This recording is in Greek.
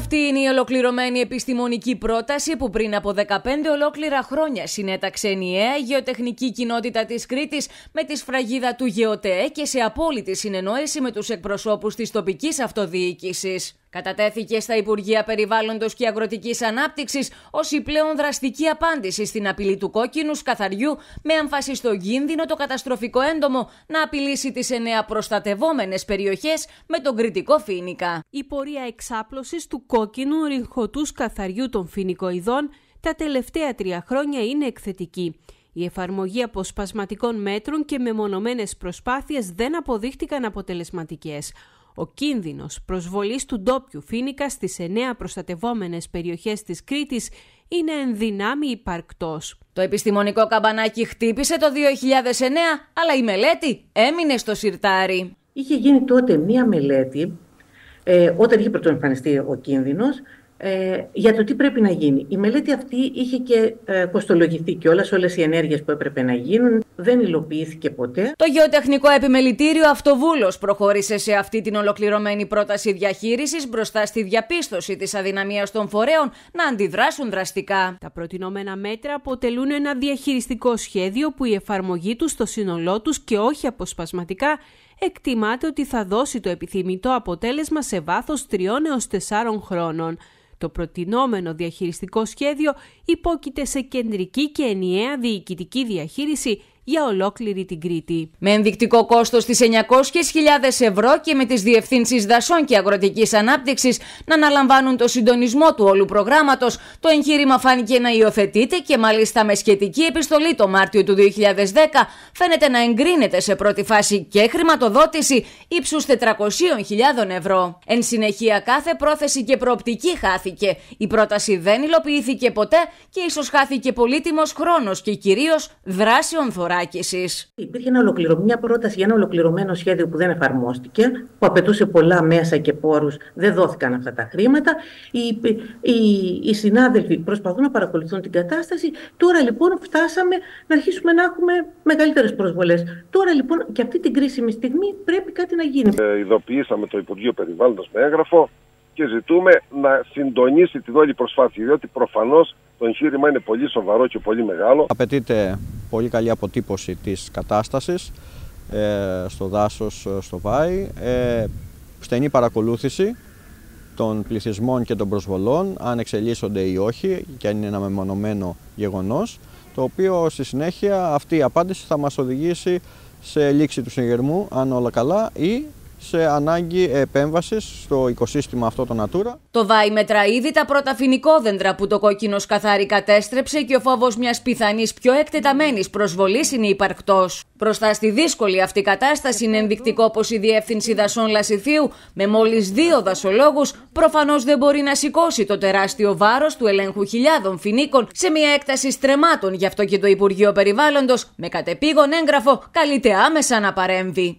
Αυτή είναι η ολοκληρωμένη επιστημονική πρόταση που πριν από 15 ολόκληρα χρόνια συνέταξε ενιαία γεωτεχνική κοινότητα της Κρήτης με τη σφραγίδα του ΓΕΟΤΕΕ και σε απόλυτη συνεννόηση με τους εκπροσώπους της τοπικής αυτοδιοίκησης. Κατατέθηκε στα Υπουργεία Περιβάλλοντος και αγροτικής ανάπτυξης ως η πλέον δραστική απάντηση στην απειλή του κόκκινου σκαθαριού με έμφαση στο κίνδυνο το καταστροφικό έντομο να απειλήσει τις εννέα προστατευόμενες περιοχές με τον κριτικό φίνικα. Η πορεία εξάπλωσης του κόκκινου ρηχοτού σκαθαριού των φινικοειδών τα τελευταία τρία χρόνια είναι εκθετική. Η εφαρμογή αποσπασματικών μέτρων και μεμονωμένες προσπάθειες δεν αποδείχτηκαν αποτελεσματικές. Ο κίνδυνος προσβολής του ντόπιου φίνικα στις εννέα προστατευόμενες περιοχές της Κρήτης είναι δυνάμει υπαρκτός. Το επιστημονικό καμπανάκι χτύπησε το 2009, αλλά η μελέτη έμεινε στο σιρτάρι. Είχε γίνει τότε μία μελέτη, ε, όταν είχε πρωτοεμφανιστεί ο κίνδυνος, ε, για το τι πρέπει να γίνει. Η μελέτη αυτή είχε και ε, κοστολογηθεί και όλες, όλες οι ενέργειες που έπρεπε να γίνουν δεν υλοποιήθηκε ποτέ. Το Γεωτεχνικό Επιμελητήριο Αυτοβούλος προχώρησε σε αυτή την ολοκληρωμένη πρόταση διαχείρισης μπροστά στη διαπίστωση της αδυναμίας των φορέων να αντιδράσουν δραστικά. Τα προτινόμενα μέτρα αποτελούν ένα διαχειριστικό σχέδιο που η εφαρμογή του στο σύνολό τους και όχι αποσπασματικά εκτιμάται ότι θα δώσει το επιθυμητό αποτέλεσμα σε βάθος 3 έως 4 χρόνων. Το προτινόμενο διαχειριστικό σχέδιο υπόκειται σε κεντρική και ενιαία διοικητική διαχείριση για ολόκληρη την Κρήτη. Με ενδεικτικό κόστος στι 900.000 ευρώ και με τις διευθύνσεις δασών και αγροτικής ανάπτυξης να αναλαμβάνουν το συντονισμό του όλου προγράμματος, το εγχείρημα φάνηκε να υιοθετείται και μάλιστα με σχετική επιστολή το Μάρτιο του 2010 φαίνεται να εγκρίνεται σε πρώτη φάση και χρηματοδότηση ύψους 400.000 ευρώ. Εν συνεχεία, κάθε πρόθεση και προοπτική χάθηκε. Η πρόταση δεν υλοποιήθηκε ποτέ και ίσως χάθηκε πολύτιμος χρόνος και κυρίως δράσεων θωρά Υπήρχε ένα μια πρόταση για ένα ολοκληρωμένο σχέδιο που δεν εφαρμόστηκε, που απαιτούσε πολλά μέσα και πόρους δεν δόθηκαν αυτά τα χρήματα. Οι, οι, οι συνάδελφοι προσπαθούν να παρακολουθούν την κατάσταση. Τώρα λοιπόν φτάσαμε να αρχίσουμε να έχουμε μεγαλύτερες προσβολές. Τώρα λοιπόν και αυτή την κρίσιμη στιγμή πρέπει κάτι να γίνει. Ε, ειδοποιήσαμε το Υπουργείο Περιβάλλοντος με έγγραφο και ζητούμε να συντονίσει την όλη προσπάθεια, διότι προφανώς το εγχείρημα είναι πολύ σοβαρό και πολύ μεγάλο. Απαιτείται πολύ καλή αποτύπωση της κατάστασης ε, στο δάσος ε, στο Βάη, ε, στενή παρακολούθηση των πληθυσμών και των προσβολών, αν εξελίσσονται ή όχι και αν είναι ένα μεμονωμένο γεγονός, το οποίο στη συνέχεια αυτή η απάντηση θα μας οδηγήσει σε λήξη του συγγερμού αν όλα καλά, ή σε ανάγκη επέμβασης στο οικοσύστημα αυτό το Natura. Το ΒΑΙ ήδη τα πρώτα δέντρα που το κόκκινος σκαθάρι κατέστρεψε και ο φόβος μιας πιθανής πιο εκτεταμένης προσβολής είναι υπαρκτός. Μπροστά στη δύσκολη αυτή κατάσταση είναι ενδεικτικό πως η Διεύθυνση Δασών Λασιθίου με μόλις δύο δασολόγους προφανώς δεν μπορεί να σηκώσει το τεράστιο βάρος του ελέγχου χιλιάδων φοινίκων σε μια έκταση στρεμάτων. Γι' αυτό και το Υπουργείο Περιβάλλοντος με κατεπήγον έγγραφο καλείται άμεσα να παρέμβει.